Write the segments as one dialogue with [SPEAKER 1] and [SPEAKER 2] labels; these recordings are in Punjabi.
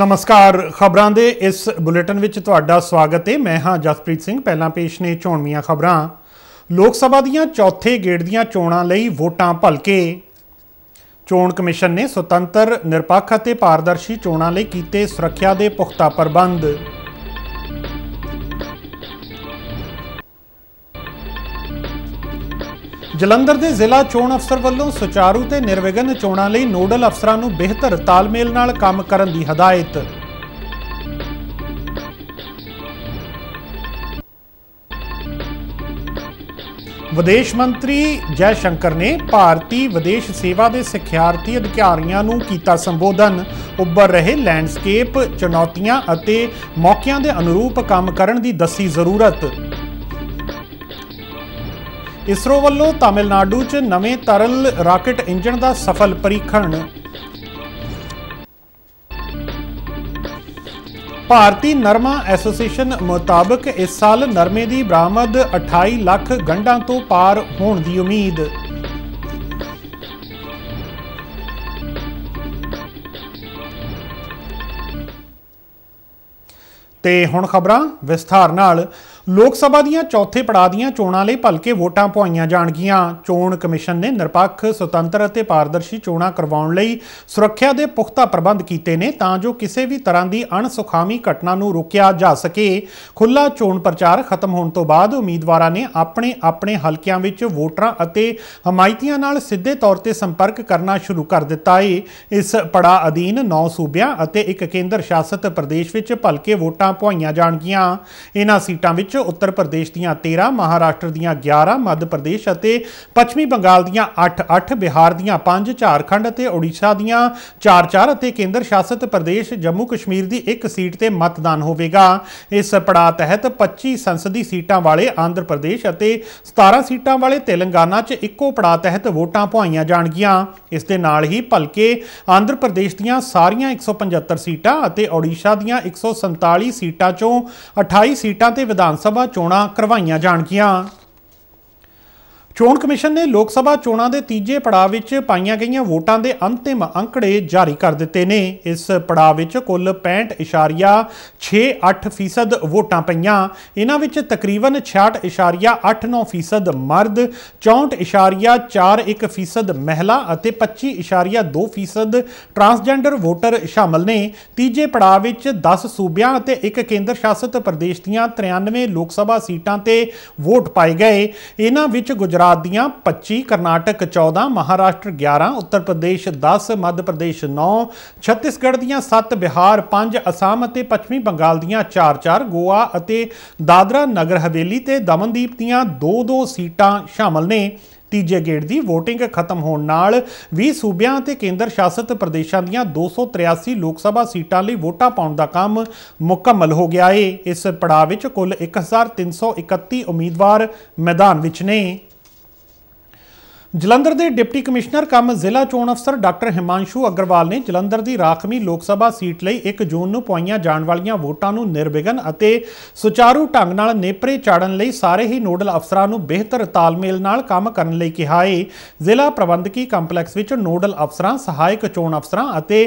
[SPEAKER 1] ਨਮਸਕਾਰ ਖਬਰਾਂ ਦੇ ਇਸ ਬੁਲੇਟਿਨ ਵਿੱਚ ਤੁਹਾਡਾ ਸਵਾਗਤ ਹੈ ਮੈਂ ਹਾਂ ਜਸਪ੍ਰੀਤ ਸਿੰਘ ਪਹਿਲਾਂ ਪੇਸ਼ ਨੇ ਚੋਣਵੀਆਂ ਖਬਰਾਂ ਲੋਕ ਸਭਾ ਦੀਆਂ ਚੌਥੇ ਗੇੜ ਦੀਆਂ ਚੋਣਾਂ ਲਈ ਵੋਟਾਂ ਭਲਕੇ ਚੋਣ ਕਮਿਸ਼ਨ ਨੇ ਸੁਤੰਤਰ ਨਿਰਪੱਖ ਅਤੇ ਪਾਰਦਰਸ਼ੀ ਚੋਣਾਂ ਲਈ ਕੀਤੇ ਸੁਰੱਖਿਆ ਦੇ ਪੁਖਤਾ ਪ੍ਰਬੰਧ ਜਲੰਧਰ ਦੇ ਜ਼ਿਲ੍ਹਾ ਚੋਣ ਅਫਸਰ ਵੱਲੋਂ ਸੁਚਾਰੂ ਤੇ ਨਿਰਵਿਘਨ ਚੋਣਾਂ ਲਈ ਨੋਡਲ ਅਫਸਰਾਂ ਨੂੰ ਬਿਹਤਰ ਤਾਲਮੇਲ ਨਾਲ ਕੰਮ ਕਰਨ ਦੀ ਹਦਾਇਤ ਵਿਦੇਸ਼ ਮੰਤਰੀ ਜੈ ਸ਼ੰਕਰ ਨੇ ਭਾਰਤੀ ਵਿਦੇਸ਼ ਸੇਵਾ ਦੇ ਸਿੱਖਿਆਰਥੀ ਅਧਿਕਾਰੀਆਂ ਨੂੰ ਕੀਤਾ ਸੰਬੋਧਨ ਉੱਭਰ ਰਹੇ ਲੈਂਡਸਕੇਪ ਚੁਣੌਤੀਆਂ ਅਤੇ ਮੌਕਿਆਂ ਦੇ ਅਨੁਰੂਪ ਕੰਮ ਕਰਨ ਦੀ ਦੱਸੀ ਜ਼ਰੂਰਤ ਇਸਰੋ ਵੱਲੋਂ ਤਾਮਿਲਨਾਡੂ 'ਚ ਨਵੇਂ ਤਰਲ ਰਾਕਟ ਇੰਜਣ ਦਾ ਸਫਲ ਪਰੀਖਣ ਭਾਰਤੀ ਨਰਮਾ ਐਸੋਸੀਏਸ਼ਨ ਮੁਤਾਬਕ ਇਸ ਸਾਲ ਨਰਮੇ ਦੀ ਬਰਾਮਦ 28 ਲੱਖ ਗੰਢਾਂ ਤੋਂ ਪਾਰ ਹੋਣ ਦੀ ਉਮੀਦ ਤੇ ਹੁਣ ਖਬਰਾਂ ਵਿਸਥਾਰ ਨਾਲ ਲੋਕ ਸਭਾ ਦੀਆਂ ਚੌਥੇ ਪੜਾਅ ਦੀਆਂ ਚੋਣਾਂ ਲਈ ਭਲਕੇ ਵੋਟਾਂ ਪਵਾਈਆਂ ਜਾਣਗੀਆਂ ਚੋਣ ਕਮਿਸ਼ਨ ਨੇ ਨਿਰਪੱਖ ਸੁਤੰਤਰ ਅਤੇ ਪਾਰਦਰਸ਼ੀ ਚੋਣਾਂ ਕਰਵਾਉਣ ਲਈ ਸੁਰੱਖਿਆ ਦੇ ਪੁਖਤਾ ਪ੍ਰਬੰਧ ਕੀਤੇ ਨੇ ਤਾਂ ਜੋ ਕਿਸੇ ਵੀ ਤਰ੍ਹਾਂ ਦੀ ਅਣਸੁਖਾਵੀ ਘਟਨਾ ਨੂੰ ਰੋਕਿਆ ਜਾ ਸਕੇ ਖੁੱਲਾ ਚੋਣ ਪ੍ਰਚਾਰ ਖਤਮ ਹੋਣ ਤੋਂ ਬਾਅਦ ਉਮੀਦਵਾਰਾਂ ਨੇ ਆਪਣੇ ਆਪਣੇ ਹਲਕਿਆਂ ਵਿੱਚ ਵੋਟਰਾਂ ਅਤੇ ਹਮਾਇਤੀਆਂ ਨਾਲ ਸਿੱਧੇ ਤੌਰ ਤੇ ਸੰਪਰਕ ਕਰਨਾ ਸ਼ੁਰੂ ਕਰ ਦਿੱਤਾ ਹੈ ਇਸ ਪੜਾਅ ਅਧੀਨ 9 ਸੂਬਿਆਂ ਅਤੇ ਇੱਕ ਕੇਂਦਰ ਸ਼ਾਸਤ ਪ੍ਰਦੇਸ਼ ਵਿੱਚ ਭਲਕੇ ਵੋਟਾਂ ਪਵਾਈਆਂ ਜਾਣਗੀਆਂ ਇਹਨਾਂ ਸੀਟਾਂ ਵਿੱਚ ਵਿੱਚ ਉੱਤਰ ਪ੍ਰਦੇਸ਼ ਦੀਆਂ 13 ਮਹਾਰਾਸ਼ਟਰ ਦੀਆਂ 11 ਮੱਧ ਪ੍ਰਦੇਸ਼ ਅਤੇ ਪੱਛਮੀ ਬੰਗਾਲ ਦੀਆਂ 8-8 ਬਿਹਾਰ ਦੀਆਂ 5 ਝਾਰਖੰਡ ਅਤੇ ਓਡੀਸ਼ਾ ਦੀਆਂ 4-4 ਅਤੇ ਕੇਂਦਰ ਸ਼ਾਸਿਤ ਪ੍ਰਦੇਸ਼ ਜੰਮੂ ਕਸ਼ਮੀਰ ਦੀ ਇੱਕ ਸੀਟ ਤੇ ਮਤਦਾਨ ਹੋਵੇਗਾ ਇਸ ਪੜਾਅ ਤਹਿਤ 25 ਸੰਸਦੀ ਸੀਟਾਂ ਵਾਲੇ ਆਂਧਰ ਪ੍ਰਦੇਸ਼ ਅਤੇ 17 ਸੀਟਾਂ ਵਾਲੇ ਤੇਲੰਗਾਨਾ 'ਚ ਇੱਕੋ ਪੜਾਅ ਤਹਿਤ ਵੋਟਾਂ ਪਾਈਆਂ ਜਾਣਗੀਆਂ ਇਸ ਦੇ ਨਾਲ ਹੀ ਭਲਕੇ ਆਂਧਰ ਪ੍ਰਦੇਸ਼ ਦੀਆਂ ਸਾਰੀਆਂ 175 ਸੀਟਾਂ ਅਤੇ ਓਡੀਸ਼ਾ ਦੀਆਂ 147 ਸੀਟਾਂ 'ਚੋਂ 28 ਸੀਟਾਂ ਤੇ ਵਿਧਾਨ ਸਭਾ ਚੋਣਾਂ ਕਰਵਾਈਆਂ ਜਾਣਗੀਆਂ ਚੋਣ ਕਮਿਸ਼ਨ ਨੇ ਲੋਕ ਸਭਾ ਚੋਣਾਂ ਦੇ ਤੀਜੇ ਪੜਾਅ ਵਿੱਚ ਪਾਈਆਂ ਗਈਆਂ ਵੋਟਾਂ ਦੇ ਅੰਤਿਮ ਅੰਕੜੇ ਜਾਰੀ ਕਰ ਦਿੱਤੇ ਨੇ ਇਸ ਪੜਾਅ ਵਿੱਚ ਕੁੱਲ 65.68% ਵੋਟਾਂ ਪਈਆਂ ਇਹਨਾਂ ਵਿੱਚ ਤਕਰੀਬਨ 66.89% ਮਰਦ 64.41% ਮਹਿਲਾ ਅਤੇ 25.2% ਟਰਾਂਸਜੈਂਡਰ ਵੋਟਰ ਸ਼ਾਮਲ ਨੇ ਤੀਜੇ ਪੜਾਅ ਵਿੱਚ 10 ਸੂਬਿਆਂ ਅਤੇ ਇੱਕ ਕੇਂਦਰ ਸ਼ਾਸਿਤ ਪ੍ਰਦੇਸ਼ ਦੀਆਂ 93 ਲੋਕ ਸਭਾ ਸੀਟਾਂ ਤੇ ਵੋਟ ਪਾਏ ਗਏ ਇਹਨਾਂ ਵਿੱਚ ਗੁਜਰਾਤ ਗੁਜਰਾਤ ਦੀਆਂ 25 ਕਰਨਾਟਕ 14 ਮਹਾਰਾਸ਼ਟਰ 11 ਉੱਤਰ ਪ੍ਰਦੇਸ਼ 10 ਮੱਧ ਪ੍ਰਦੇਸ਼ 9 ਛੱਤੀਸਗੜ੍ਹ ਦੀਆਂ 7 ਬਿਹਾਰ 5 ਅਸਾਮ ਅਤੇ ਪੱਛਮੀ ਬੰਗਾਲ ਦੀਆਂ 4-4 ਗੋਆ ਅਤੇ ਦਾਦਰਾ ਨਗਰ ਹਵੇਲੀ ਤੇ ਦਮਨਦੀਪ ਦੀਆਂ 2-2 ਸੀਟਾਂ ਸ਼ਾਮਲ ਨੇ ਤੀਜੇ ਗੇੜ ਦੀ VOTING ਖਤਮ ਹੋਣ ਨਾਲ 20 ਸੂਬਿਆਂ ਅਤੇ ਕੇਂਦਰ ਸ਼ਾਸਿਤ ਪ੍ਰਦੇਸ਼ਾਂ ਦੀਆਂ 283 ਲੋਕ ਸਭਾ ਸੀਟਾਂ ਲਈ ਵੋਟਾਂ ਪਾਉਣ ਦਾ ਕੰਮ ਮੁਕੰਮਲ ਹੋ ਗਿਆ ਏ ਇਸ ਪੜਾਅ ਵਿੱਚ ਕੁੱਲ 1331 ਉਮੀਦਵਾਰ ਮੈਦਾਨ ਵਿੱਚ ਨੇ ਜਲੰਧਰ ਦੇ ਡਿਪਟੀ ਕਮਿਸ਼ਨਰ ਕਮ ਜ਼ਿਲ੍ਹਾ ਚੋਣ ਅਫਸਰ ਡਾਕਟਰ ਹਿਮਾਂਸ਼ੂ ਅਗਰਵਾਲ ਨੇ ਜਲੰਧਰ ਦੀ ਰਾਖਵੀਂ ਲੋਕ ਸਭਾ ਸੀਟ ਲਈ 1 ਜੂਨ ਨੂੰ ਪਾਈਆਂ ਜਾਣ ਵਾਲੀਆਂ ਵੋਟਾਂ ਨੂੰ ਨਿਰਵਿਘਨ ਅਤੇ ਸੁਚਾਰੂ ਢੰਗ ਨਾਲ ਨੇਪਰੇ ਚਾੜਨ ਲਈ ਸਾਰੇ ਹੀ ਨੋਡਲ ਅਫਸਰਾਂ ਨੂੰ ਬਿਹਤਰ ਤਾਲਮੇਲ ਨਾਲ ਕੰਮ ਕਰਨ ਲਈ ਕਿਹਾ ਹੈ ਜ਼ਿਲ੍ਹਾ ਪ੍ਰਬੰਧਕੀ ਕੰਪਲੈਕਸ ਵਿੱਚ ਨੋਡਲ ਅਫਸਰਾਂ ਸਹਾਇਕ ਚੋਣ ਅਫਸਰਾਂ ਅਤੇ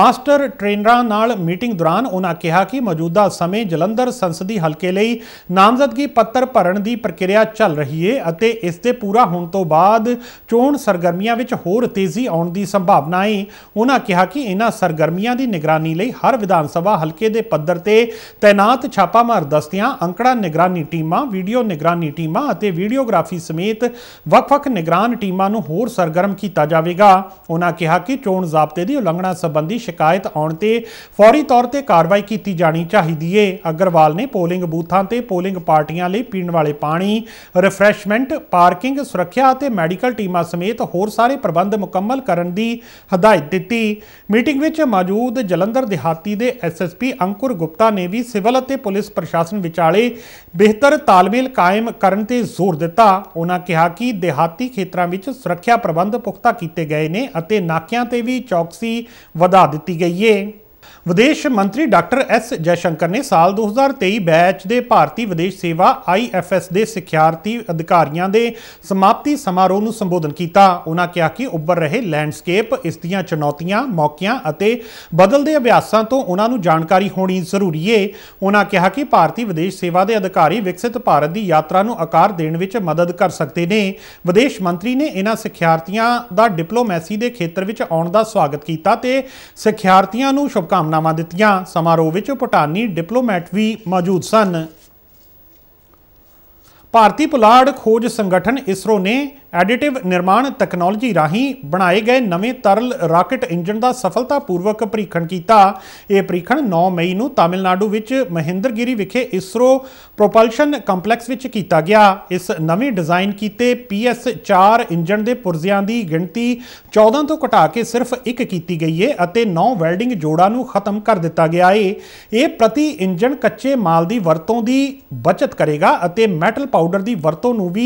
[SPEAKER 1] ਮਾਸਟਰ ਟ੍ਰੇਨਰਾਂ ਨਾਲ ਮੀਟਿੰਗ ਦੌਰਾਨ ਉਹਨਾਂ ਕਿਹਾ ਕਿ ਮੌਜੂਦਾ ਸਮੇਂ ਜਲੰਧਰ ਸੰਸਦੀ ਹਲਕੇ ਲਈ ਨਾਮਜ਼ਦਗੀ ਪੱਤਰ ਭਰਨ ਦੀ ਪ੍ਰਕਿਰਿਆ ਚੱਲ ਰਹੀ ਹੈ ਅਤੇ ਇਸ ਦੇ ਪੂਰਾ ਹੋਣ ਤੋਂ ਬਾਅਦ ਚੋਣ ਸਰਗਰਮੀਆਂ ਵਿੱਚ ਹੋਰ ਤੇਜ਼ੀ ਆਉਣ ਦੀ ਸੰਭਾਵਨਾ ਹੈ ਉਹਨਾਂ ਕਿਹਾ ਕਿ ਇਹਨਾਂ ਸਰਗਰਮੀਆਂ ਦੀ ਨਿਗਰਾਨੀ ਲਈ ਹਰ ਵਿਧਾਨ ਸਭਾ ਹਲਕੇ ਦੇ ਪੱਧਰ ਤੇ ਤਾਇਨਾਤ ਛਾਪਾਮਾਰ ਦਸਤਿਆਂ ਅੰਕੜਾ ਨਿਗਰਾਨੀ ਟੀਮਾਂ ਵੀਡੀਓ ਨਿਗਰਾਨੀ ਟੀਮਾਂ ਅਤੇ ਵੀਡੀਓਗ੍ਰਾਫੀ ਸਮੇਤ ਵੱਖ-ਵੱਖ ਨਿਗਰਾਨ ਟੀਮਾਂ ਨੂੰ ਹੋਰ ਸਰਗਰਮ ਕੀਤਾ ਜਾਵੇਗਾ ਉਹਨਾਂ ਕਿਹਾ ਕਿ ਚੋਣ ਜ਼ਾਬਤੇ ਦੀ ਉਲੰਘਣਾ ਸੰਬੰਧੀ ਸ਼ਿਕਾਇਤ ਆਉਣ ਤੇ ਫੌਰੀ ਤੌਰ ਤੇ ਕਾਰਵਾਈ ਕੀਤੀ ਜਾਣੀ ਚਾਹੀਦੀ ਏ ਅਗਰਵਾਲ ਨੇ ਪੋਲਿੰਗ ਬੂਥਾਂ ਤੇ ਪੋਲਿੰਗ ਪਾਰਟੀਆਂ ਲਈ ਪੀਣ ਵਾਲੇ ਪਾਣੀ ਰਿਫਰੈਸ਼ਮੈਂਟ ਪਾਰਕਿੰਗ ਸੁਰੱਖਿਆ ਅਤੇ ਮੈਡੀਕਲ ਟੀਮਾਂ ਸਮੇਤ ਹੋਰ ਸਾਰੇ ਪ੍ਰਬੰਧ ਮੁਕੰਮਲ ਕਰਨ ਦੀ ਹਦਾਇਤ ਦਿੱਤੀ ਮੀਟਿੰਗ ਵਿੱਚ ਮੌਜੂਦ ਜਲੰਧਰ ਦਿਹਾਤੀ ਦੇ ਐਸਐਸਪੀ ਅੰਕੁਰ ਗੁਪਤਾ ਨੇ ਵੀ ਸਿਵਲ ਅਤੇ ਪੁਲਿਸ ਪ੍ਰਸ਼ਾਸਨ ਵਿਚਾਲੇ ਬਿਹਤਰ ਤਾਲਮੇਲ ਕਾਇਮ ਕਰਨ ਤੇ ਜ਼ੋਰ ਦਿੱਤਾ ਉਹਨਾਂ ਕਿਹਾ ਕਿ ਦਿਹਾਤੀ ਖੇਤਰਾਂ ਵਿੱਚ ਸੁਰੱਖਿਆ ਪ੍ਰਬੰਧ ਪੁਖਤਾ ਕੀਤੇ ਗਏ ਨੇ ਅਤੇ ਨਾਕਿਆਂ ਤੇ ਵੀ ਚੌਕਸੀ ਵਧਾ ਦਿੱਤੀ ਗਈ ਹੈ ਵਿਦੇਸ਼ ਮੰਤਰੀ ਡਾਕਟਰ ਐਸ ਜੈਸ਼ੰਕਰ ਨੇ ਸਾਲ 2023 ਬੈਚ ਦੇ ਭਾਰਤੀ ਵਿਦੇਸ਼ ਸੇਵਾ ਆਈਐਫਐਸ ਦੇ ਸਿੱਖਿਆਰਥੀ ਅਧਿਕਾਰੀਆਂ ਦੇ ਸਮਾਪਤੀ ਸਮਾਰੋਹ ਨੂੰ ਸੰਬੋਧਨ ਕੀਤਾ ਉਹਨਾਂ ਕਿਹਾ ਕਿ ਉੱਭਰ ਰਹੇ ਲੈਂਡਸਕੇਪ ਇਸ ਦੀਆਂ ਚੁਣੌਤੀਆਂ ਮੌਕਿਆਂ ਅਤੇ ਬਦਲਦੇ ਅਭਿਆਸਾਂ ਤੋਂ ਉਹਨਾਂ ਨੂੰ ਜਾਣਕਾਰੀ ਹੋਣੀ ਜ਼ਰੂਰੀ ਏ ਉਹਨਾਂ ਕਿਹਾ ਕਿ ਭਾਰਤੀ ਵਿਦੇਸ਼ ਸੇਵਾ ਦੇ ਅਧਿਕਾਰੀ ਵਿਕਸਿਤ ਭਾਰਤ ਦੀ ਯਾਤਰਾ ਨੂੰ ਆਕਾਰ ਦੇਣ ਵਿੱਚ ਮਦਦ ਕਰ ਸਕਦੇ ਨੇ ਵਿਦੇਸ਼ ਮੰਤਰੀ ਨੇ ਇਹਨਾਂ ਸਿੱਖਿਆਰਥੀਆਂ ਦਾ ਡਿਪਲੋਮੈਸੀ ਦੇ ਖੇਤਰ ਵਿੱਚ ਆਉਣ ਦਾ ਸਵਾਗਤ ਕੀਤਾ ਤੇ ਸਿੱਖਿਆਰਥੀਆਂ ਨੂੰ ਸ਼ੁਭਕਾਮਨਾਵਾਂ ਸ਼ੁਭਕਾਮਨਾਵਾਂ ਦਿੱਤੀਆਂ ਸਮਾਰੋਹ ਵਿੱਚ ਪਟਾਨੀ ਡਿਪਲੋਮੈਟ ਵੀ ਮੌਜੂਦ ਸਨ ਭਾਰਤੀ ਪੁਲਾੜ ਖੋਜ ਸੰਗਠਨ ਇਸਰੋ ਨੇ ਐਡਿਟਿਵ ਨਿਰਮਾਣ ਟੈਕਨੋਲੋਜੀ ਰਾਹੀਂ ਬਣਾਏ ਗਏ ਨਵੇਂ ਤਰਲ ਰਾਕਟ ਇੰਜਨ ਦਾ ਸਫਲਤਾਪੂਰਵਕ ਪਰੀਖਣ ਕੀਤਾ ਇਹ ਪਰੀਖਣ 9 ਮਈ ਨੂੰ ਤਾਮਿਲਨਾਡੂ ਵਿੱਚ ਮਹਿੰਦਰਗਿਰੀ ਵਿਖੇ ਇਸਰੋ ਪ੍ਰੋਪਲਸ਼ਨ ਕੰਪਲੈਕਸ ਵਿੱਚ ਕੀਤਾ ਗਿਆ ਇਸ ਨਵੇਂ ਡਿਜ਼ਾਈਨ ਕੀਤੇ PS4 ਇੰਜਨ ਦੇ ਪੁਰਜ਼ਿਆਂ ਦੀ ਗਿਣਤੀ 14 ਤੋਂ ਘਟਾ ਕੇ ਸਿਰਫ 1 ਕੀਤੀ ਗਈ ਹੈ ਅਤੇ 9 ਵੈਲਡਿੰਗ ਜੋੜਾਂ ਨੂੰ ਖਤਮ ਕਰ ਦਿੱਤਾ ਗਿਆ ਹੈ ਇਹ ਪ੍ਰਤੀ ਇੰਜਨ ਕੱਚੇ ਮਾਲ ਦੀ ਵਰਤੋਂ ਦੀ ਬਚਤ ਕਰੇਗਾ ਅਤੇ ਮੈਟਲ ਪਾਊਡਰ ਦੀ ਵਰਤੋਂ ਨੂੰ ਵੀ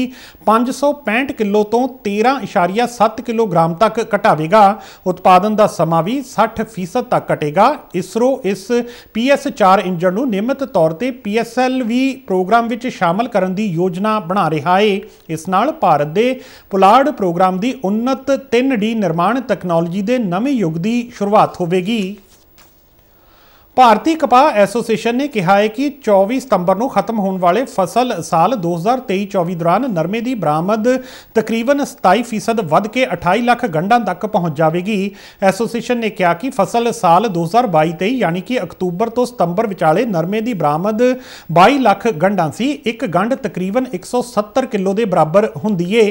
[SPEAKER 1] 565 ਕਿਲੋ ਕਿਲੋ ਤੋਂ 13.7 ਕਿਲੋਗ੍ਰਾਮ ਤੱਕ ਘਟਾਵੇਗਾ ਉਤਪਾਦਨ ਦਾ ਸਮਾਂ ਵੀ 60% ਤੱਕ ਘਟੇਗਾ ਇਸਰੋ ਇਸ PS4 ਇੰਜਨ ਨੂੰ ਨਿਯਮਿਤ ਤੌਰ ਤੇ PSLV ਪ੍ਰੋਗਰਾਮ ਵਿੱਚ ਸ਼ਾਮਲ ਕਰਨ ਦੀ ਯੋਜਨਾ ਬਣਾ ਰਿਹਾ ਹੈ ਇਸ ਨਾਲ ਭਾਰਤ ਦੇ ਪੁਲਾੜ ਪ੍ਰੋਗਰਾਮ ਦੀ ਉન્નਤ 3D ਨਿਰਮਾਣ ਟੈਕਨੋਲੋਜੀ ਦੇ ਨਵੇਂ ਯੁੱਗ ਦੀ ਸ਼ੁਰੂਆਤ ਹੋਵੇਗੀ ਭਾਰਤੀ ਕਪਾਹ ਐਸੋਸੀਏਸ਼ਨ ਨੇ ਕਿਹਾ ਹੈ ਕਿ 24 ਸਤੰਬਰ ਨੂੰ ਖਤਮ ਹੋਣ ਵਾਲੇ ਫਸਲ ਸਾਲ 2023-24 ਦੌਰਾਨ ਨਰਮੇ ਦੀ ਬਰਾਮਦ ਤਕਰੀਬਨ 27% ਵੱਧ ਕੇ 28 ਲੱਖ ਗੰਡਾਂ ਤੱਕ ਪਹੁੰਚ ਜਾਵੇਗੀ ਐਸੋਸੀਏਸ਼ਨ ਨੇ ਕਿਹਾ ਕਿ ਫਸਲ ਸਾਲ 2022-23 ਯਾਨੀ ਕਿ ਅਕਤੂਬਰ ਤੋਂ ਸਤੰਬਰ ਵਿਚਾਲੇ ਨਰਮੇ ਦੀ ਬਰਾਮਦ 22 ਲੱਖ ਗੰਡਾਂ ਸੀ ਇੱਕ ਗੰਢ ਤਕਰੀਬਨ 170 ਕਿਲੋ ਦੇ ਬਰਾਬਰ ਹੁੰਦੀ ਏ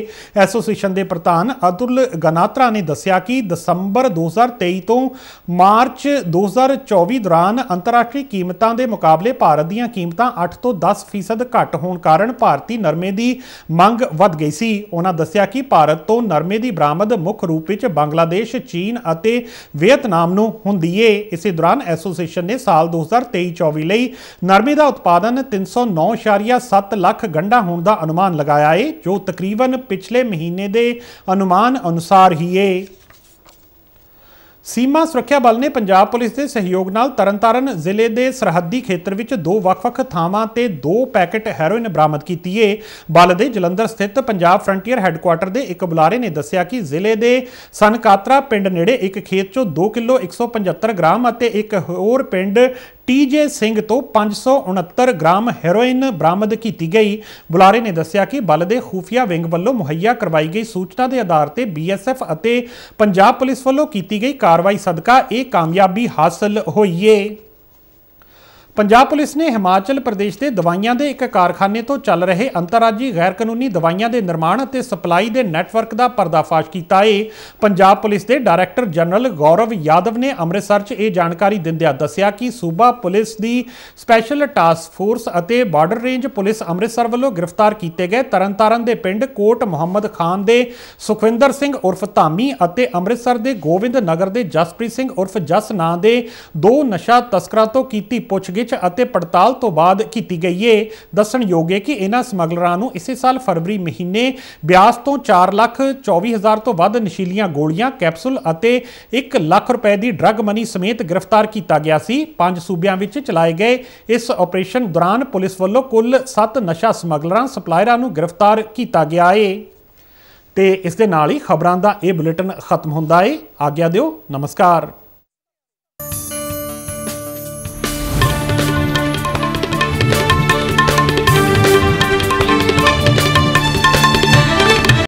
[SPEAKER 1] ਐਸੋਸੀਏਸ਼ਨ ਦੇ ਪ੍ਰਧਾਨ ਅਤੁਲ ਗਨਾਤਰਾ ਨੇ ਦੱਸਿਆ ਕਿ ਦਸੰਬਰ 2023 ਤੋਂ ਮਾਰਚ 2024 ਦੌਰਾਨ ਅੰਤਰਰਾਸ਼ਟਰੀ ਕੀਮਤਾਂ ਦੇ ਮੁਕਾਬਲੇ ਭਾਰਤ ਦੀਆਂ ਕੀਮਤਾਂ 8 ਤੋਂ 10% ਘੱਟ ਹੋਣ ਕਾਰਨ ਭਾਰਤੀ ਨਰਮੇ ਦੀ ਮੰਗ ਵੱਧ ਗਈ ਸੀ ਉਹਨਾਂ ਦੱਸਿਆ ਕਿ ਭਾਰਤ ਤੋਂ ਨਰਮੇ ਦੀ ਬਰਾਮਦ ਮੁੱਖ ਰੂਪ ਵਿੱਚ ਬੰਗਲਾਦੇਸ਼ ਚੀਨ ਅਤੇ ਵਿਅਤਨਾਮ ਨੂੰ ਹੁੰਦੀ ਏ ਇਸੇ ਦੌਰਾਨ ਐਸੋਸੀਏਸ਼ਨ ਨੇ ਸਾਲ 2023-24 ਲਈ ਨਰਮੇ ਦਾ ਉਤਪਾਦਨ 309.7 ਲੱਖ ਗੰਡਾ ਹੋਣ ਦਾ ਅਨੁਮਾਨ ਲਗਾਇਆ ਏ ਜੋ ਤਕਰੀਬਨ ਪਿਛਲੇ ਮਹੀਨੇ ਦੇ ਅਨੁਮਾਨ ਅਨੁਸਾਰ ਹੀ ਏ ਸੀਮਾ ਸੁਰੱਖਿਆ ਬਲ ਨੇ ਪੰਜਾਬ ਪੁਲਿਸ ਦੇ ਸਹਿਯੋਗ ਨਾਲ ਤਰਨਤਾਰਨ ਜ਼ਿਲ੍ਹੇ ਦੇ ਸਰਹੱਦੀ ਖੇਤਰ ਵਿੱਚ ਦੋ ਵੱਖ-ਵੱਖ ਥਾਵਾਂ ਤੇ ਦੋ ਪੈਕੇਟ ਹੈਰੋਇਨ ਬਰਾਮਦ ਕੀਤੀ ਏ ਬਲ ਦੇ ਜਲੰਧਰ ਸਥਿਤ ਪੰਜਾਬ ਫਰੰਟੀਅਰ ਹੈੱਡਕੁਆਟਰ ਦੇ ਇੱਕ ਬੁਲਾਰੇ ਨੇ ਦੱਸਿਆ ਕਿ ਜ਼ਿਲ੍ਹੇ ਦੇ ਸਨਕਾਤਰਾ ਪਿੰਡ ਨੇੜੇ ਇੱਕ ਖੇਤ 'ਚੋਂ 2 ਕਿਲੋ 175 ਗ੍ਰਾਮ ਅਤੇ ਇੱਕ ਹੋਰ ਪਿੰਡ ਟੀਜੇ ਸਿੰਘ ਤੋਂ 569 ਗ੍ਰਾਮ ਹੈਰੋਇਨ ਬਰਾਮਦ ਕੀਤੀ ਗਈ ਬੁਲਾਰੇ ਨੇ ਦੱਸਿਆ ਕਿ ਬਲ ਦੇ ਖੂਫੀਆ ਵਿੰਗ ਵੱਲੋਂ ਮੁਹੱਈਆ ਕਰਵਾਈ ਗਈ ਸੂਚਨਾ ਦੇ ਆਧਾਰ ਤੇ ਬੀਐਸਐਫ ਅਤੇ ਪੰਜਾਬ ਪੁਲਿਸ ਵੱਲੋਂ ਕੀਤੀ ਗਈ ਕਾਰਵਾਈ ਸਦਕਾ ਇਹ ਕਾਮਯਾਬੀ ਹਾਸਲ ਹੋਈ ਏ ਪੰਜਾਬ ਪੁਲਿਸ ਨੇ ਹਿਮਾਚਲ ਪ੍ਰਦੇਸ਼ ਦੇ ਦਵਾਈਆਂ ਦੇ ਇੱਕ ਕਾਰਖਾਨੇ ਤੋਂ ਚੱਲ ਰਹੇ ਅੰਤਰਰਾਜੀ ਗੈਰਕਾਨੂੰਨੀ ਦਵਾਈਆਂ ਦੇ ਨਿਰਮਾਣ ਅਤੇ ਸਪਲਾਈ ਦੇ ਨੈਟਵਰਕ ਦਾ ਪਰਦਾਫਾਸ਼ ਕੀਤਾ ਹੈ ਪੰਜਾਬ ਪੁਲਿਸ ਦੇ ਡਾਇਰੈਕਟਰ ਜਨਰਲ ਗੌਰਵ ਯਾਦਵ ਨੇ ਅੰਮ੍ਰਿਤਸਰ 'ਚ ਇਹ ਜਾਣਕਾਰੀ ਦਿੰਦਿਆਂ ਦੱਸਿਆ ਕਿ ਸੂਬਾ ਪੁਲਿਸ ਦੀ ਸਪੈਸ਼ਲ ਟਾਸਕ ਫੋਰਸ ਅਤੇ ਬਾਰਡਰ ਰੇਂਜ ਪੁਲਿਸ ਅੰਮ੍ਰਿਤਸਰ ਵੱਲੋਂ ਗ੍ਰਿਫਤਾਰ ਕੀਤੇ ਗਏ ਤਰਨਤਾਰਨ ਦੇ ਪਿੰਡ ਕੋਟ ਮੁਹੰਮਦ ਖਾਨ ਦੇ ਸੁਖਵਿੰਦਰ ਸਿੰਘ ਉਰਫ ਧਾਮੀ ਅਤੇ ਅੰਮ੍ਰਿਤਸਰ ਦੇ ਗੋਵਿੰਦ ਨਗਰ ਦੇ ਜਸਪ੍ਰੀਤ ਸਿੰਘ ਉਰਫ ਜਸ ਨਾਂ ਦੇ ਦੋ ਨਸ਼ਾ ਤਸਕਰਾਂ ਤੋਂ ਕੀਤੀ ਪੁੱਛਗਿੱਛ ਵਿੱਚ ਅਤੇ ਪੜਤਾਲ ਤੋਂ ਬਾਅਦ ਕੀਤੀ ਗਈ ਦੱਸਣ ਦੱਸਣਯੋਗ ਹੈ ਕਿ ਇਹਨਾਂ ਸਮਗਲਰਾਂ ਨੂੰ ਇਸੇ ਸਾਲ ਫਰਵਰੀ ਮਹੀਨੇ ਬਿਆਸ ਤੋਂ 4 ਲੱਖ 24000 ਤੋਂ ਵੱਧ ਨਸ਼ੀਲੀਆਂ ਗੋਲੀਆਂ ਕੈਪਸੂਲ ਅਤੇ 1 ਲੱਖ ਰੁਪਏ ਦੀ ਡਰੱਗ ਮਨੀ ਸਮੇਤ ਗ੍ਰਿਫਤਾਰ ਕੀਤਾ ਗਿਆ ਸੀ ਪੰਜ ਸੂਬਿਆਂ ਵਿੱਚ ਚਲਾਏ ਗਏ ਇਸ ਆਪਰੇਸ਼ਨ ਦੌਰਾਨ ਪੁਲਿਸ ਵੱਲੋਂ ਕੁੱਲ 7 ਨਸ਼ਾ ਸਮਗਲਰਾਂ ਸਪਲਾਇਰਾਂ ਨੂੰ ਗ੍ਰਿਫਤਾਰ ਕੀਤਾ ਗਿਆ ਏ ਤੇ ਇਸ ਦੇ ਨਾਲ ਹੀ ਖਬਰਾਂ ਦਾ ਇਹ ਬੁਲੇਟਿਨ ਖਤਮ ਹੁੰਦਾ ਏ ਆਗਿਆ ਦਿਓ ਨਮਸਕਾਰ